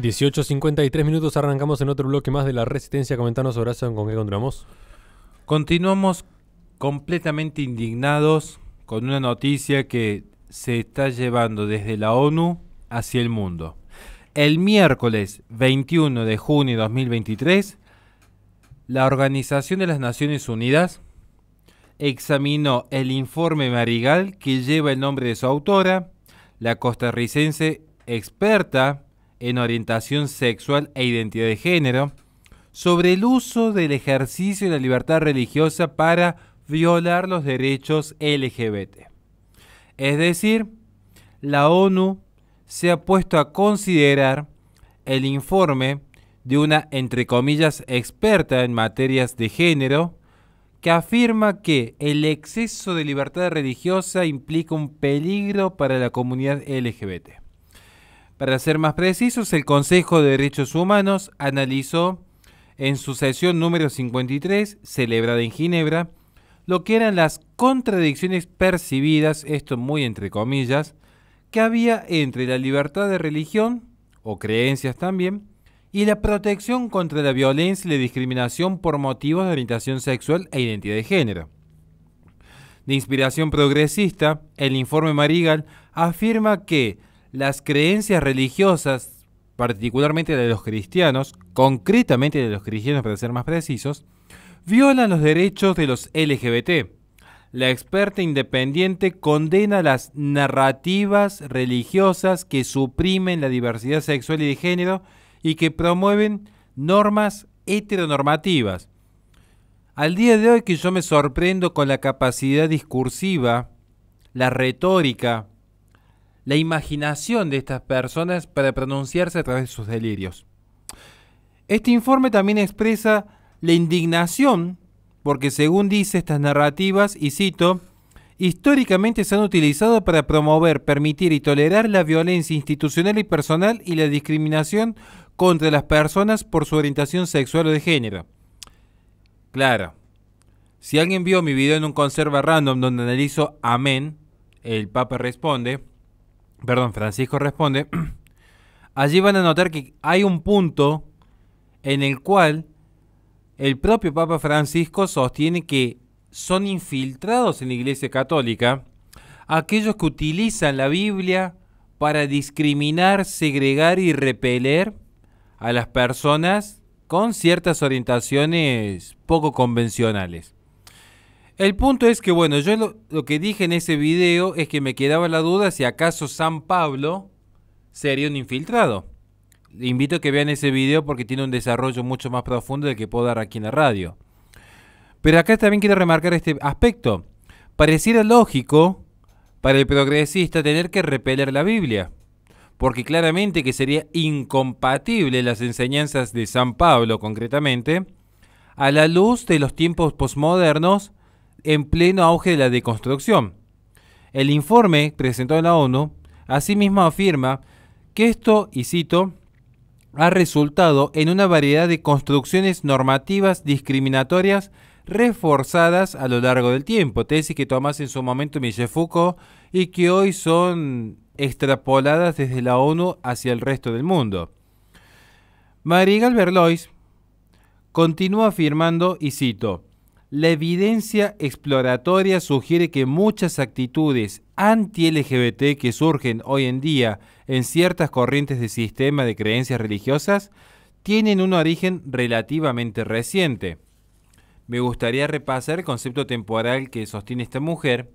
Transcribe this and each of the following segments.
18.53 minutos, arrancamos en otro bloque más de la Resistencia. Comentanos, Horacio, con qué encontramos. Continuamos completamente indignados con una noticia que se está llevando desde la ONU hacia el mundo. El miércoles 21 de junio de 2023, la Organización de las Naciones Unidas examinó el informe Marigal que lleva el nombre de su autora, la costarricense experta en orientación sexual e identidad de género, sobre el uso del ejercicio de la libertad religiosa para violar los derechos LGBT. Es decir, la ONU se ha puesto a considerar el informe de una, entre comillas, experta en materias de género, que afirma que el exceso de libertad religiosa implica un peligro para la comunidad LGBT. Para ser más precisos, el Consejo de Derechos Humanos analizó en su sesión número 53, celebrada en Ginebra, lo que eran las contradicciones percibidas, esto muy entre comillas, que había entre la libertad de religión, o creencias también, y la protección contra la violencia y la discriminación por motivos de orientación sexual e identidad de género. De inspiración progresista, el informe Marigal afirma que las creencias religiosas, particularmente de los cristianos, concretamente de los cristianos para ser más precisos, violan los derechos de los LGBT. La experta independiente condena las narrativas religiosas que suprimen la diversidad sexual y de género y que promueven normas heteronormativas. Al día de hoy que yo me sorprendo con la capacidad discursiva, la retórica, la imaginación de estas personas para pronunciarse a través de sus delirios. Este informe también expresa la indignación porque según dice estas narrativas, y cito, históricamente se han utilizado para promover, permitir y tolerar la violencia institucional y personal y la discriminación contra las personas por su orientación sexual o de género. Claro, si alguien vio mi video en un conserva random donde analizo amén, el Papa responde, Perdón, Francisco responde. Allí van a notar que hay un punto en el cual el propio Papa Francisco sostiene que son infiltrados en la Iglesia Católica aquellos que utilizan la Biblia para discriminar, segregar y repeler a las personas con ciertas orientaciones poco convencionales. El punto es que, bueno, yo lo, que dije en ese video es que me quedaba la duda si acaso San Pablo sería un infiltrado. Le invito a que vean ese video porque tiene un desarrollo mucho más profundo del que puedo dar aquí en la radio. Pero acá también quiero remarcar este aspecto. Pareciera lógico para el progresista tener que repeler la Biblia, porque claramente que sería incompatible las enseñanzas de San Pablo concretamente a la luz de los tiempos posmodernos en pleno auge de la deconstrucción. El informe presentado en la ONU asimismo afirma que esto, y cito, ha resultado en una variedad de construcciones normativas discriminatorias reforzadas a lo largo del tiempo, tesis que tomás en su momento Michel Foucault y que hoy son extrapoladas desde la ONU hacia el resto del mundo. Marigal Berlois continúa afirmando, y cito, la evidencia exploratoria sugiere que muchas actitudes anti-LGBT que surgen hoy en día en ciertas corrientes de sistema de creencias religiosas tienen un origen relativamente reciente. Me gustaría repasar el concepto temporal que sostiene esta mujer,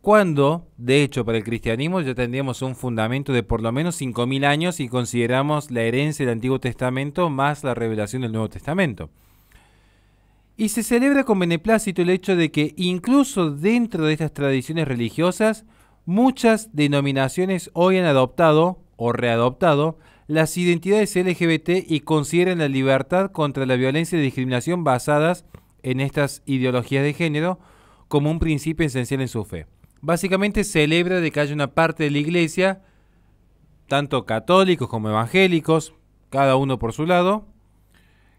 cuando, de hecho, para el cristianismo ya tendríamos un fundamento de por lo menos 5.000 años y consideramos la herencia del Antiguo Testamento más la revelación del Nuevo Testamento. Y se celebra con beneplácito el hecho de que incluso dentro de estas tradiciones religiosas, muchas denominaciones hoy han adoptado o readoptado las identidades LGBT y consideran la libertad contra la violencia y discriminación basadas en estas ideologías de género como un principio esencial en su fe. Básicamente celebra de que haya una parte de la iglesia, tanto católicos como evangélicos, cada uno por su lado,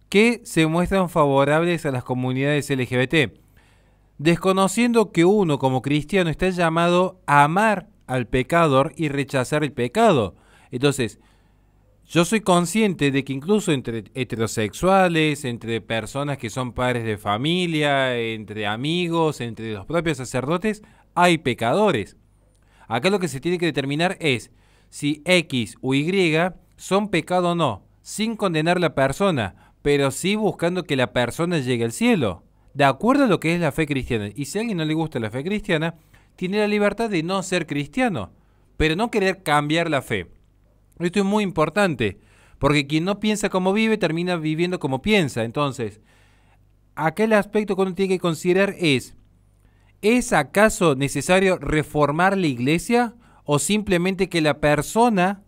que se muestran favorables a las comunidades LGBT, desconociendo que uno como cristiano está llamado a amar al pecador y rechazar el pecado. Entonces, yo soy consciente de que incluso entre heterosexuales, entre personas que son padres de familia, entre amigos, entre los propios sacerdotes, hay pecadores. Acá lo que se tiene que determinar es si X o Y son pecado o no, sin condenar a la persona, pero sí buscando que la persona llegue al cielo, de acuerdo a lo que es la fe cristiana. Y si a alguien no le gusta la fe cristiana, tiene la libertad de no ser cristiano, pero no querer cambiar la fe. Esto es muy importante, porque quien no piensa como vive termina viviendo como piensa. Entonces, aquel aspecto que uno tiene que considerar es, ¿es acaso necesario reformar la iglesia o simplemente que la persona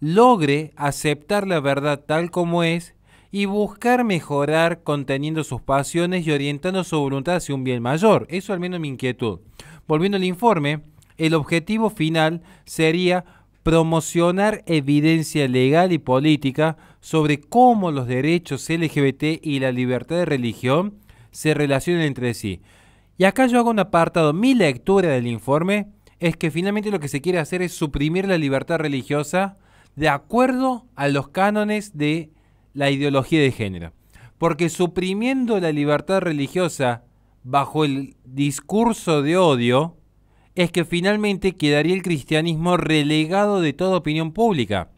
logre aceptar la verdad tal como es y buscar mejorar conteniendo sus pasiones y orientando su voluntad hacia un bien mayor. Eso al menos mi inquietud. Volviendo al informe, el objetivo final sería promocionar evidencia legal y política sobre cómo los derechos LGBT y la libertad de religión se relacionan entre sí. Y acá yo hago un apartado. Mi lectura del informe es que finalmente lo que se quiere hacer es suprimir la libertad religiosa de acuerdo a los cánones de la ideología de género. Porque suprimiendo la libertad religiosa bajo el discurso de odio, es que finalmente quedaría el cristianismo relegado de toda opinión pública.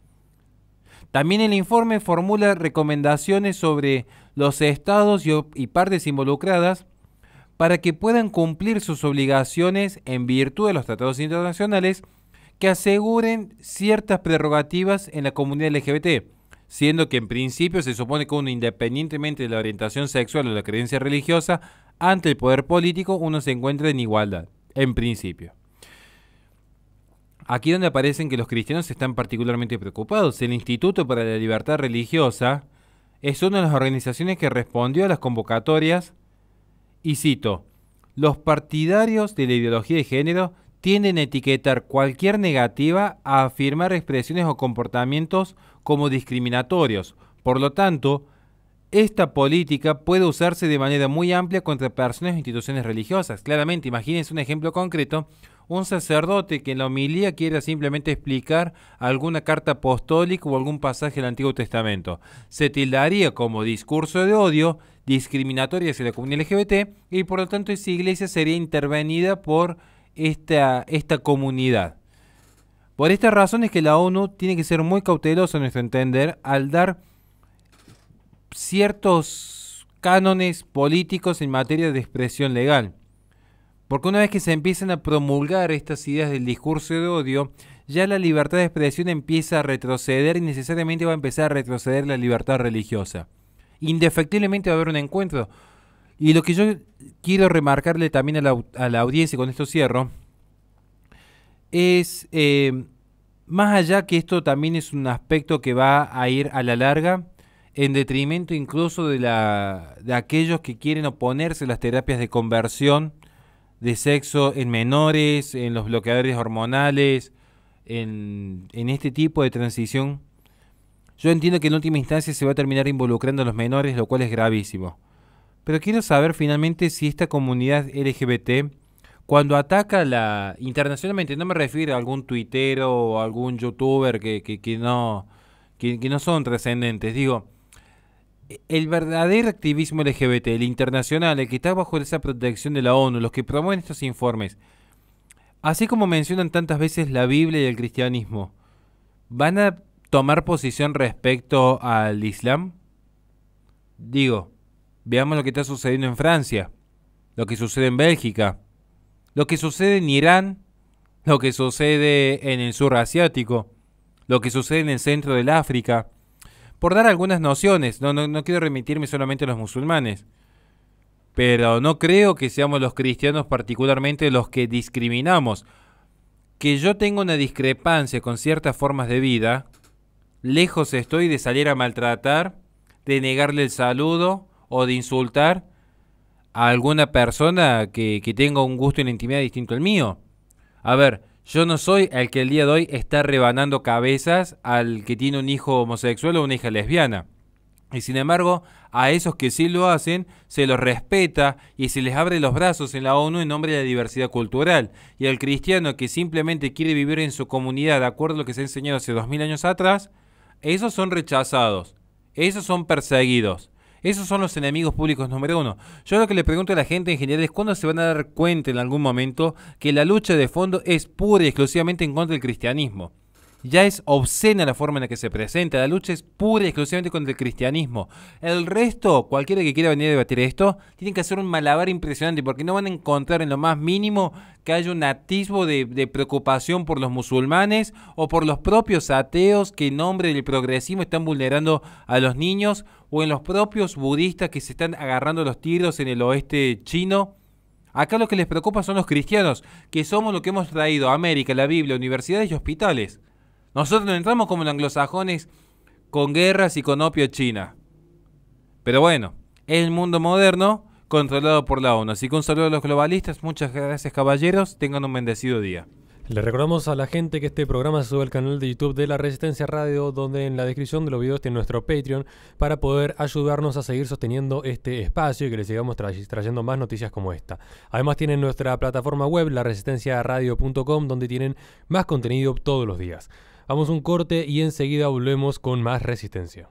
También el informe formula recomendaciones sobre los estados y, partes involucradas para que puedan cumplir sus obligaciones en virtud de los tratados internacionales que aseguren ciertas prerrogativas en la comunidad LGBT siendo que en principio se supone que uno, independientemente de la orientación sexual o la creencia religiosa, ante el poder político uno se encuentra en igualdad, en principio. Aquí donde aparecen que los cristianos están particularmente preocupados. El Instituto para la Libertad Religiosa es una de las organizaciones que respondió a las convocatorias y cito, los partidarios de la ideología de género tienden a etiquetar cualquier negativa a afirmar expresiones o comportamientos como discriminatorios. Por lo tanto, esta política puede usarse de manera muy amplia contra personas e instituciones religiosas. Claramente, imagínense un ejemplo concreto, un sacerdote que en la homilía quiera simplemente explicar alguna carta apostólica o algún pasaje del Antiguo Testamento. Se tildaría como discurso de odio, discriminatorio hacia la comunidad LGBT y por lo tanto esa iglesia sería intervenida por esta, esta comunidad. Por esta razón es que la ONU tiene que ser muy cautelosa, en nuestro entender, al dar ciertos cánones políticos en materia de expresión legal. Porque una vez que se empiezan a promulgar estas ideas del discurso de odio, ya la libertad de expresión empieza a retroceder y necesariamente va a empezar a retroceder la libertad religiosa. Indefectiblemente va a haber un encuentro. Y lo que yo quiero remarcarle también a la, a la audiencia, con esto cierro, es, eh, más allá que esto también es un aspecto que va a ir a la larga, en detrimento incluso de, la, de aquellos que quieren oponerse a las terapias de conversión de sexo en menores, en los bloqueadores hormonales, en este tipo de transición. Yo entiendo que en última instancia se va a terminar involucrando a los menores, lo cual es gravísimo. Pero quiero saber finalmente si esta comunidad LGBT cuando ataca la internacionalmente, no me refiero a algún tuitero o algún youtuber que, no, que, que, no son trascendentes, digo, el verdadero activismo LGBT, el internacional, el que está bajo esa protección de la ONU, los que promueven estos informes, así como mencionan tantas veces la Biblia y el cristianismo, ¿van a tomar posición respecto al Islam? Digo, veamos lo que está sucediendo en Francia, lo que sucede en Bélgica, lo que sucede en Irán, lo que sucede en el sur asiático, lo que sucede en el centro del África. Por dar algunas nociones, no, no, quiero remitirme solamente a los musulmanes. Pero no creo que seamos los cristianos particularmente los que discriminamos. Que yo tengo una discrepancia con ciertas formas de vida, lejos estoy de salir a maltratar, de negarle el saludo o de insultar a alguna persona que, tenga un gusto y una intimidad distinto al mío. A ver, yo no soy el que el día de hoy está rebanando cabezas al que tiene un hijo homosexual o una hija lesbiana. Y sin embargo, a esos que sí lo hacen, se los respeta y se les abre los brazos en la ONU en nombre de la diversidad cultural. Y al cristiano que simplemente quiere vivir en su comunidad de acuerdo a lo que se enseñado hace dos mil años atrás, esos son rechazados, esos son perseguidos. Esos son los enemigos públicos número uno. Yo lo que le pregunto a la gente en general es cuándo se van a dar cuenta en algún momento que la lucha de fondo es pura y exclusivamente en contra del cristianismo ya es obscena la forma en la que se presenta. La lucha es pura y exclusivamente contra el cristianismo. El resto, cualquiera que quiera venir a debatir esto, tiene que hacer un malabar impresionante porque no van a encontrar en lo más mínimo que haya un atisbo de, preocupación por los musulmanes o por los propios ateos que en nombre del progresismo están vulnerando a los niños o en los propios budistas que se están agarrando los tiros en el oeste chino. Acá lo que les preocupa son los cristianos, que somos lo que hemos traído a América, la Biblia, universidades y hospitales. Nosotros no entramos como los anglosajones con guerras y con opio China. Pero bueno, es el mundo moderno controlado por la ONU. Así que un saludo a los globalistas, muchas gracias caballeros, tengan un bendecido día. Le recordamos a la gente que este programa se sube al canal de YouTube de la Resistencia Radio, donde en la descripción de los videos tiene nuestro Patreon para poder ayudarnos a seguir sosteniendo este espacio y que les sigamos trayendo más noticias como esta. Además tienen nuestra plataforma web, laresistenciaradio.com, donde tienen más contenido todos los días. Vamos un corte y enseguida volvemos con más resistencia.